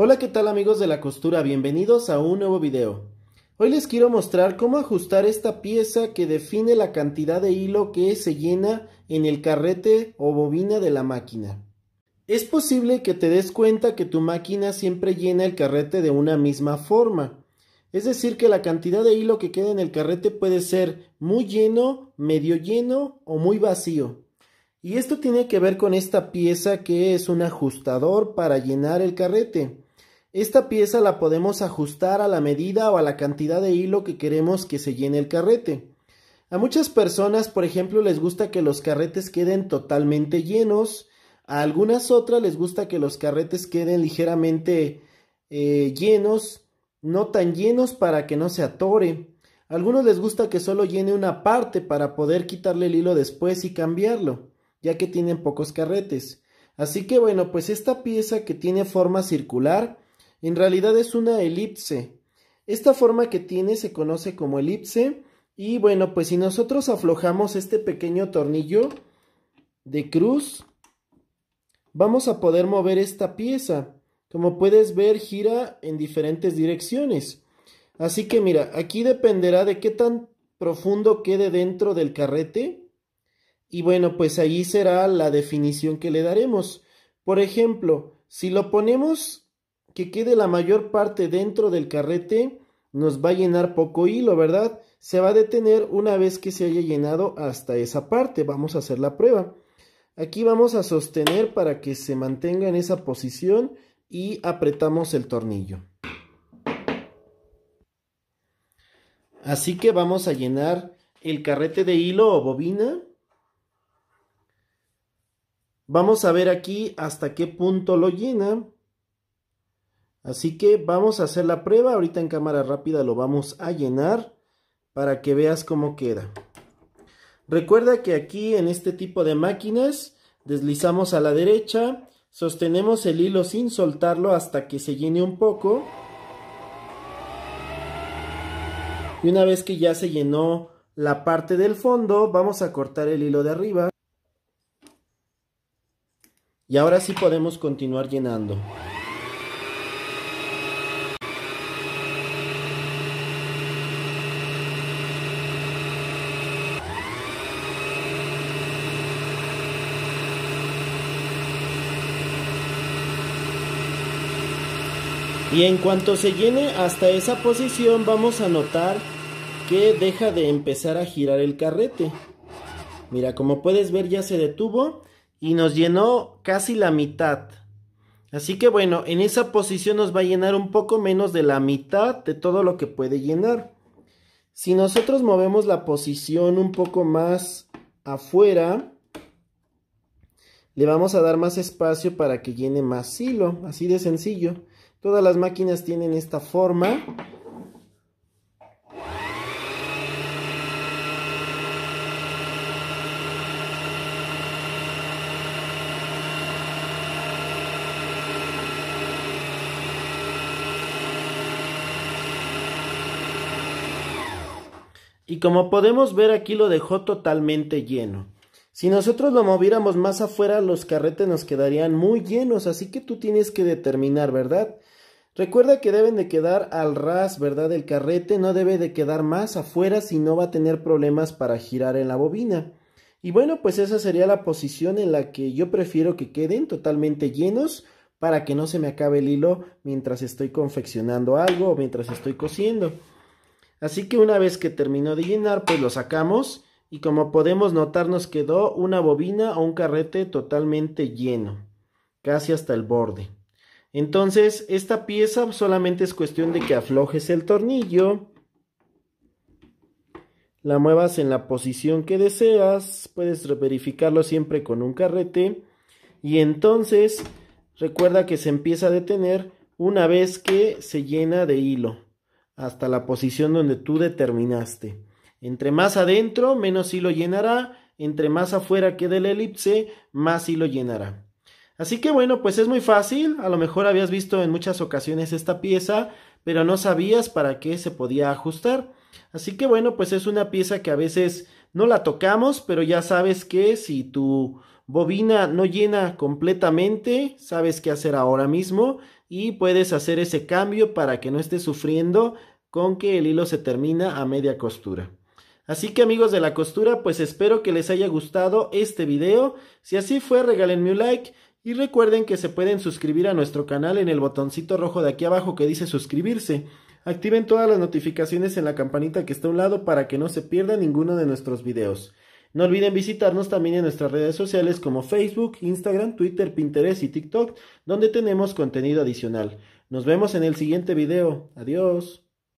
Hola qué tal amigos de la costura, bienvenidos a un nuevo video. Hoy les quiero mostrar cómo ajustar esta pieza que define la cantidad de hilo que se llena en el carrete o bobina de la máquina. Es posible que te des cuenta que tu máquina siempre llena el carrete de una misma forma. Es decir, que la cantidad de hilo que queda en el carrete puede ser muy lleno, medio lleno o muy vacío. Y esto tiene que ver con esta pieza que es un ajustador para llenar el carrete. Esta pieza la podemos ajustar a la medida o a la cantidad de hilo que queremos que se llene el carrete. A muchas personas, por ejemplo, les gusta que los carretes queden totalmente llenos. A algunas otras les gusta que los carretes queden ligeramente eh, llenos, no tan llenos para que no se atore. A algunos les gusta que solo llene una parte para poder quitarle el hilo después y cambiarlo, ya que tienen pocos carretes. Así que bueno, pues esta pieza que tiene forma circular, en realidad es una elipse. Esta forma que tiene se conoce como elipse y bueno, pues si nosotros aflojamos este pequeño tornillo de cruz, vamos a poder mover esta pieza. Como puedes ver, gira en diferentes direcciones. Así que mira, aquí dependerá de qué tan profundo quede dentro del carrete. Y bueno, pues ahí será la definición que le daremos. Por ejemplo, si lo ponemos que quede la mayor parte dentro del carrete nos va a llenar poco hilo, ¿verdad? Se va a detener una vez que se haya llenado hasta esa parte. Vamos a hacer la prueba. Aquí vamos a sostener para que se mantenga en esa posición y apretamos el tornillo. Así que vamos a llenar el carrete de hilo o bobina. Vamos a ver aquí hasta qué punto lo llena. Así que vamos a hacer la prueba. Ahorita en cámara rápida lo vamos a llenar para que veas cómo queda. Recuerda que aquí en este tipo de máquinas deslizamos a la derecha, sostenemos el hilo sin soltarlo hasta que se llene un poco. Y una vez que ya se llenó la parte del fondo, vamos a cortar el hilo de arriba. Y ahora sí podemos continuar llenando. Y en cuanto se llene hasta esa posición vamos a notar que deja de empezar a girar el carrete. Mira, como puedes ver ya se detuvo y nos llenó casi la mitad. Así que bueno, en esa posición nos va a llenar un poco menos de la mitad de todo lo que puede llenar. Si nosotros movemos la posición un poco más afuera, le vamos a dar más espacio para que llene más hilo, así de sencillo. Todas las máquinas tienen esta forma. Y como podemos ver aquí lo dejó totalmente lleno. Si nosotros lo moviéramos más afuera, los carretes nos quedarían muy llenos, así que tú tienes que determinar, ¿verdad? Recuerda que deben de quedar al ras, ¿verdad? El carrete no debe de quedar más afuera si no va a tener problemas para girar en la bobina. Y bueno, pues esa sería la posición en la que yo prefiero que queden totalmente llenos para que no se me acabe el hilo mientras estoy confeccionando algo o mientras estoy cosiendo. Así que una vez que termino de llenar, pues lo sacamos y como podemos notar nos quedó una bobina o un carrete totalmente lleno, casi hasta el borde. Entonces esta pieza solamente es cuestión de que aflojes el tornillo, la muevas en la posición que deseas, puedes verificarlo siempre con un carrete y entonces recuerda que se empieza a detener una vez que se llena de hilo hasta la posición donde tú determinaste. Entre más adentro, menos hilo llenará. Entre más afuera quede el elipse, más hilo llenará. Así que bueno, pues es muy fácil. A lo mejor habías visto en muchas ocasiones esta pieza, pero no sabías para qué se podía ajustar. Así que bueno, pues es una pieza que a veces no la tocamos, pero ya sabes que si tu bobina no llena completamente, sabes qué hacer ahora mismo y puedes hacer ese cambio para que no estés sufriendo con que el hilo se termina a media costura. Así que amigos de la costura, pues espero que les haya gustado este video. Si así fue, regálenme un like. Y recuerden que se pueden suscribir a nuestro canal en el botoncito rojo de aquí abajo que dice suscribirse. Activen todas las notificaciones en la campanita que está a un lado para que no se pierda ninguno de nuestros videos. No olviden visitarnos también en nuestras redes sociales como Facebook, Instagram, Twitter, Pinterest y TikTok, donde tenemos contenido adicional. Nos vemos en el siguiente video. Adiós.